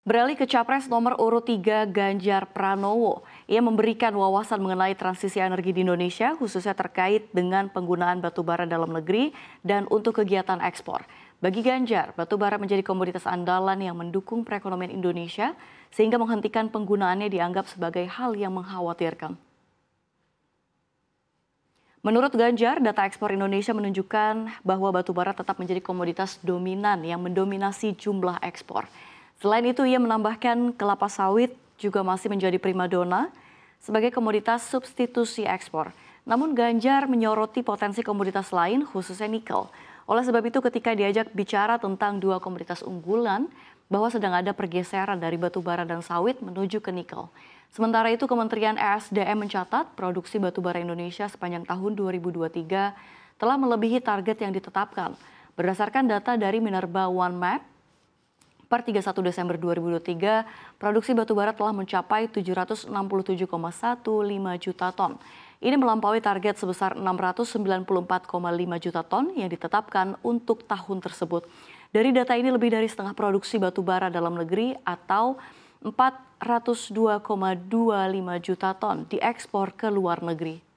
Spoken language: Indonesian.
Beralih ke Capres nomor urut 3 Ganjar Pranowo. Ia memberikan wawasan mengenai transisi energi di Indonesia khususnya terkait dengan penggunaan batubara dalam negeri dan untuk kegiatan ekspor. Bagi Ganjar, batubara menjadi komoditas andalan yang mendukung perekonomian Indonesia sehingga menghentikan penggunaannya dianggap sebagai hal yang mengkhawatirkan. Menurut Ganjar, data ekspor Indonesia menunjukkan bahwa batubara tetap menjadi komoditas dominan yang mendominasi jumlah ekspor. Selain itu, ia menambahkan kelapa sawit juga masih menjadi primadona sebagai komoditas substitusi ekspor. Namun Ganjar menyoroti potensi komoditas lain khususnya nikel. Oleh sebab itu ketika diajak bicara tentang dua komoditas unggulan bahwa sedang ada pergeseran dari batu bara dan sawit menuju ke nikel. Sementara itu Kementerian ESDM mencatat produksi batu bara Indonesia sepanjang tahun 2023 telah melebihi target yang ditetapkan. Berdasarkan data dari Minerba One Map, Per 31 Desember 2023, produksi batubara telah mencapai 767,15 juta ton. Ini melampaui target sebesar 694,5 juta ton yang ditetapkan untuk tahun tersebut. Dari data ini lebih dari setengah produksi batubara dalam negeri atau 402,25 juta ton diekspor ke luar negeri.